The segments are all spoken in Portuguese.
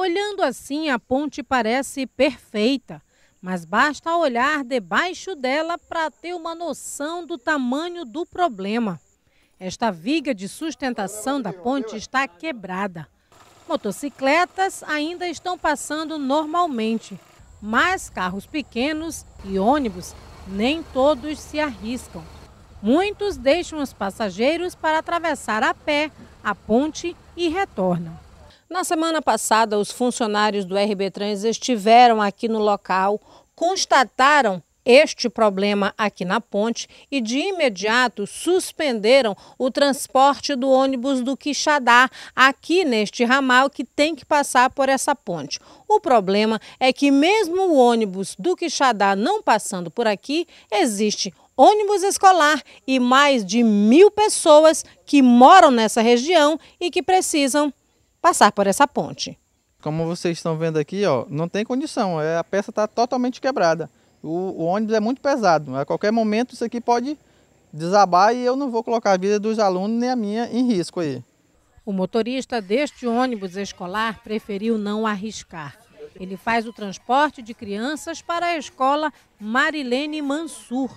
Olhando assim, a ponte parece perfeita, mas basta olhar debaixo dela para ter uma noção do tamanho do problema. Esta viga de sustentação da ponte está quebrada. Motocicletas ainda estão passando normalmente, mas carros pequenos e ônibus nem todos se arriscam. Muitos deixam os passageiros para atravessar a pé a ponte e retornam. Na semana passada, os funcionários do RB Trans estiveram aqui no local, constataram este problema aqui na ponte e de imediato suspenderam o transporte do ônibus do Quixadá aqui neste ramal que tem que passar por essa ponte. O problema é que mesmo o ônibus do Quixadá não passando por aqui, existe ônibus escolar e mais de mil pessoas que moram nessa região e que precisam passar por essa ponte. Como vocês estão vendo aqui, ó, não tem condição, é, a peça está totalmente quebrada. O, o, ônibus é muito pesado, a qualquer momento isso aqui pode desabar e eu não vou colocar a vida dos alunos nem a minha em risco aí. O motorista deste ônibus escolar preferiu não arriscar. Ele faz o transporte de crianças para a escola Marilene Mansur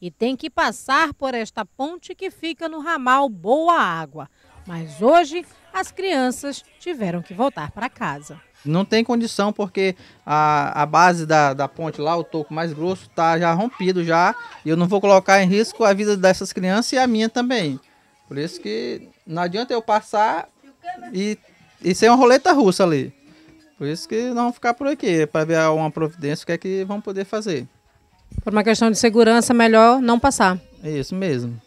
e tem que passar por esta ponte que fica no ramal Boa Água. Mas hoje as crianças tiveram que voltar para casa. Não tem condição porque a, a base da, da ponte lá, o toco mais grosso, está já rompido já. E eu não vou colocar em risco a vida dessas crianças e a minha também. Por isso que não adianta eu passar e, e ser uma roleta russa ali. Por isso que não vamos ficar por aqui, é para ver uma providência, o que é que vão poder fazer. Por uma questão de segurança, melhor não passar. É isso mesmo.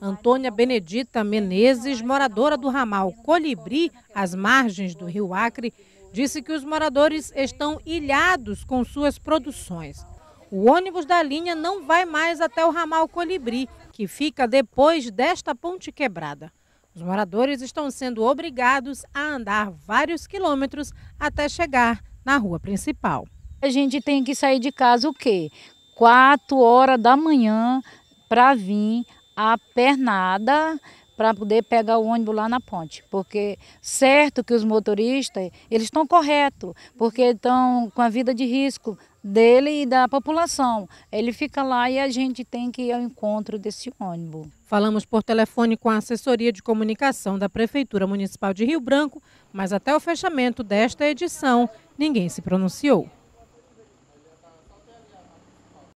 Antônia Benedita Menezes, moradora do ramal Colibri, às margens do Rio Acre, disse que os moradores estão ilhados com suas produções. O ônibus da linha não vai mais até o ramal Colibri, que fica depois desta ponte quebrada. Os moradores estão sendo obrigados a andar vários quilômetros até chegar na rua principal. A gente tem que sair de casa o quê? Quatro horas da manhã para vir a pernada para poder pegar o ônibus lá na ponte, porque certo que os motoristas, eles estão corretos, porque estão com a vida de risco dele e da população. Ele fica lá e a gente tem que ir ao encontro desse ônibus. Falamos por telefone com a assessoria de comunicação da Prefeitura Municipal de Rio Branco, mas até o fechamento desta edição, ninguém se pronunciou.